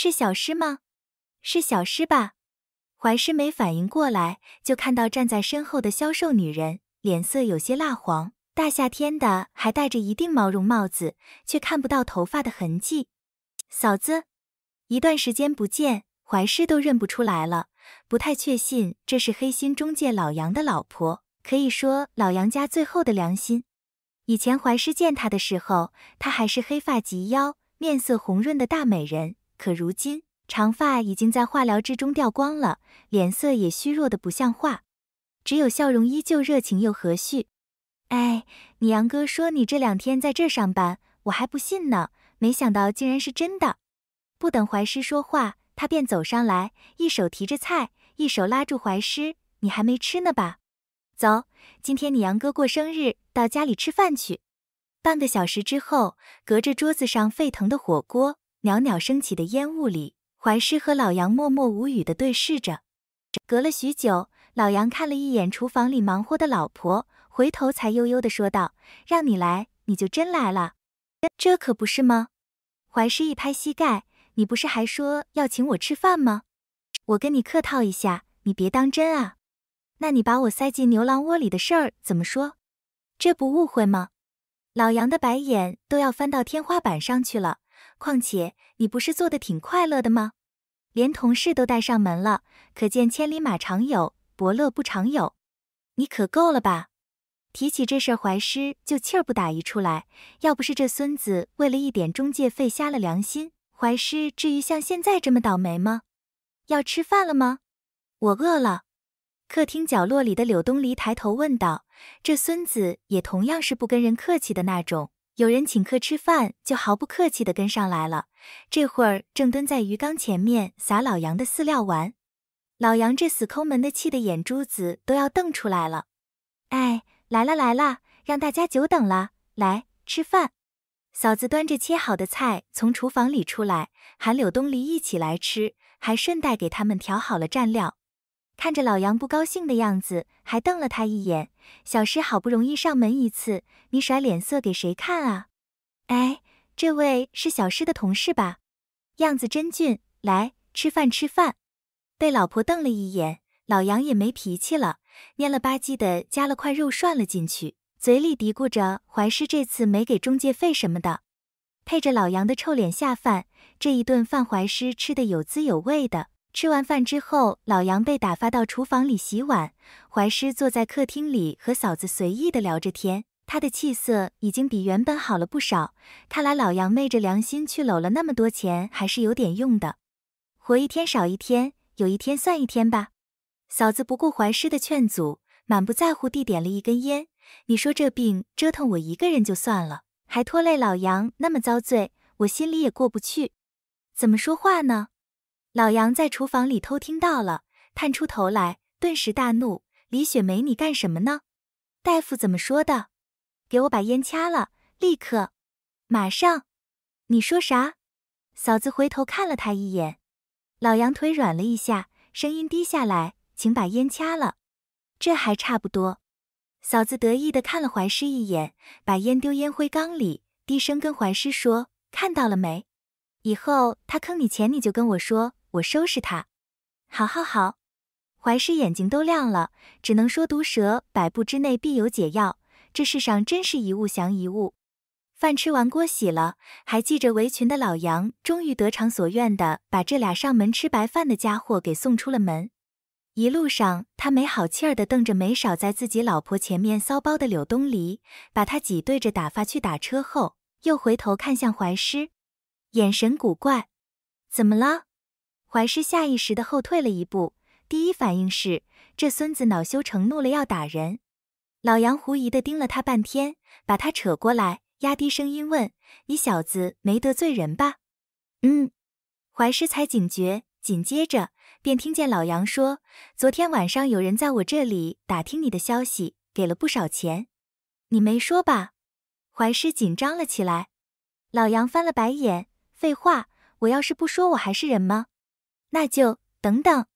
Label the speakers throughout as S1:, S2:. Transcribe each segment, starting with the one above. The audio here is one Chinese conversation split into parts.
S1: 是小诗吗？是小诗吧？怀师没反应过来，就看到站在身后的消瘦女人，脸色有些蜡黄，大夏天的还戴着一顶毛绒帽子，却看不到头发的痕迹。嫂子，一段时间不见，怀师都认不出来了，不太确信这是黑心中介老杨的老婆，可以说老杨家最后的良心。以前怀师见她的时候，她还是黑发及腰、面色红润的大美人。可如今，长发已经在化疗之中掉光了，脸色也虚弱的不像话，只有笑容依旧热情又和煦。哎，你杨哥说你这两天在这上班，我还不信呢，没想到竟然是真的。不等怀师说话，他便走上来，一手提着菜，一手拉住怀师：“你还没吃呢吧？走，今天你杨哥过生日，到家里吃饭去。”半个小时之后，隔着桌子上沸腾的火锅。袅袅升起的烟雾里，怀师和老杨默默无语地对视着。隔了许久，老杨看了一眼厨房里忙活的老婆，回头才悠悠地说道：“让你来，你就真来了，这可不是吗？”怀师一拍膝盖：“你不是还说要请我吃饭吗？我跟你客套一下，你别当真啊。那你把我塞进牛郎窝里的事儿怎么说？这不误会吗？”老杨的白眼都要翻到天花板上去了。况且你不是做的挺快乐的吗？连同事都带上门了，可见千里马常有，伯乐不常有。你可够了吧？提起这事，怀师就气儿不打一处来。要不是这孙子为了一点中介费瞎了良心，怀师至于像现在这么倒霉吗？要吃饭了吗？我饿了。客厅角落里的柳东篱抬头问道。这孙子也同样是不跟人客气的那种。有人请客吃饭，就毫不客气地跟上来了。这会儿正蹲在鱼缸前面撒老杨的饲料丸，老杨这死抠门的气得眼珠子都要瞪出来了。哎，来了来了，让大家久等了，来吃饭。嫂子端着切好的菜从厨房里出来，喊柳东篱一起来吃，还顺带给他们调好了蘸料。看着老杨不高兴的样子，还瞪了他一眼。小诗好不容易上门一次，你甩脸色给谁看啊？哎，这位是小诗的同事吧？样子真俊，来吃饭吃饭。被老婆瞪了一眼，老杨也没脾气了，蔫了吧唧的夹了块肉涮了进去，嘴里嘀咕着：“怀师这次没给中介费什么的。”配着老杨的臭脸下饭，这一顿饭怀师吃的有滋有味的。吃完饭之后，老杨被打发到厨房里洗碗。怀师坐在客厅里和嫂子随意地聊着天，他的气色已经比原本好了不少。看来老杨昧着良心去搂了那么多钱，还是有点用的。活一天少一天，有一天算一天吧。嫂子不顾怀师的劝阻，满不在乎地点了一根烟。你说这病折腾我一个人就算了，还拖累老杨那么遭罪，我心里也过不去。怎么说话呢？老杨在厨房里偷听到了，探出头来，顿时大怒：“李雪梅，你干什么呢？大夫怎么说的？给我把烟掐了，立刻，马上！你说啥？”嫂子回头看了他一眼，老杨腿软了一下，声音低下来：“请把烟掐了，这还差不多。”嫂子得意地看了怀师一眼，把烟丢烟灰缸里，低声跟怀师说：“看到了没？以后他坑你钱，你就跟我说。”我收拾他，好，好，好！怀师眼睛都亮了，只能说毒蛇百步之内必有解药，这世上真是一物降一物。饭吃完，锅洗了，还系着围裙的老杨终于得偿所愿的把这俩上门吃白饭的家伙给送出了门。一路上，他没好气儿的瞪着没少在自己老婆前面骚包的柳东篱，把他挤兑着打发去打车后，又回头看向怀师，眼神古怪，怎么了？怀师下意识地后退了一步，第一反应是这孙子恼羞成怒了，要打人。老杨狐疑地盯了他半天，把他扯过来，压低声音问：“你小子没得罪人吧？”嗯，怀师才警觉，紧接着便听见老杨说：“昨天晚上有人在我这里打听你的消息，给了不少钱，你没说吧？”怀师紧张了起来。老杨翻了白眼：“废话，我要是不说，我还是人吗？”那就等等。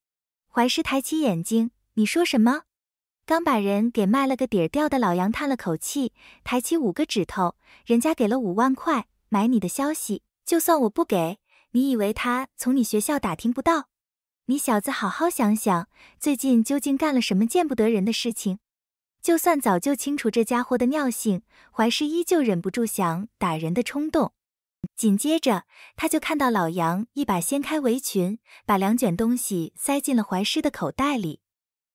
S1: 怀师抬起眼睛，你说什么？刚把人给卖了个底儿掉的老杨叹了口气，抬起五个指头，人家给了五万块买你的消息。就算我不给，你以为他从你学校打听不到？你小子好好想想，最近究竟干了什么见不得人的事情？就算早就清楚这家伙的尿性，怀师依旧忍不住想打人的冲动。紧接着，他就看到老杨一把掀开围裙，把两卷东西塞进了怀师的口袋里。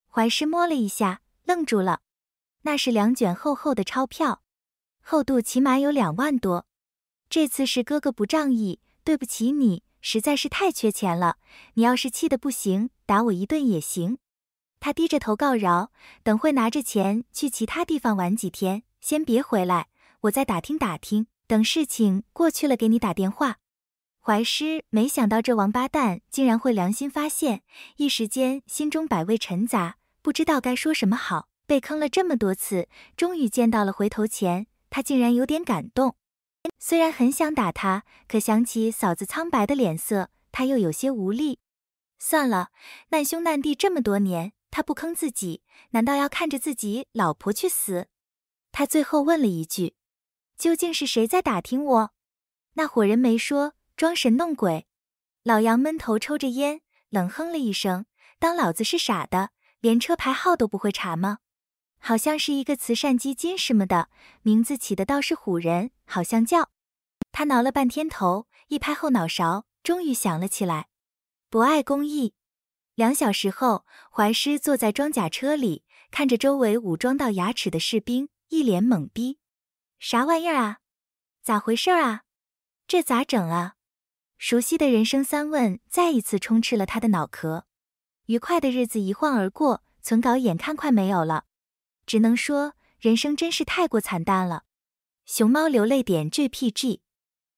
S1: 怀师摸了一下，愣住了，那是两卷厚厚的钞票，厚度起码有两万多。这次是哥哥不仗义，对不起你，实在是太缺钱了。你要是气得不行，打我一顿也行。他低着头告饶，等会拿着钱去其他地方玩几天，先别回来，我再打听打听。等事情过去了，给你打电话。怀师没想到这王八蛋竟然会良心发现，一时间心中百味陈杂，不知道该说什么好。被坑了这么多次，终于见到了回头钱，他竟然有点感动。虽然很想打他，可想起嫂子苍白的脸色，他又有些无力。算了，难兄难弟这么多年，他不坑自己，难道要看着自己老婆去死？他最后问了一句。究竟是谁在打听我？那伙人没说，装神弄鬼。老杨闷头抽着烟，冷哼了一声：“当老子是傻的，连车牌号都不会查吗？”好像是一个慈善基金什么的，名字起的倒是唬人，好像叫……他挠了半天头，一拍后脑勺，终于想了起来：“博爱公益。”两小时后，怀师坐在装甲车里，看着周围武装到牙齿的士兵，一脸懵逼。啥玩意儿啊？咋回事儿啊？这咋整啊？熟悉的人生三问再一次充斥了他的脑壳。愉快的日子一晃而过，存稿眼看快没有了，只能说人生真是太过惨淡了。熊猫流泪点 JPG。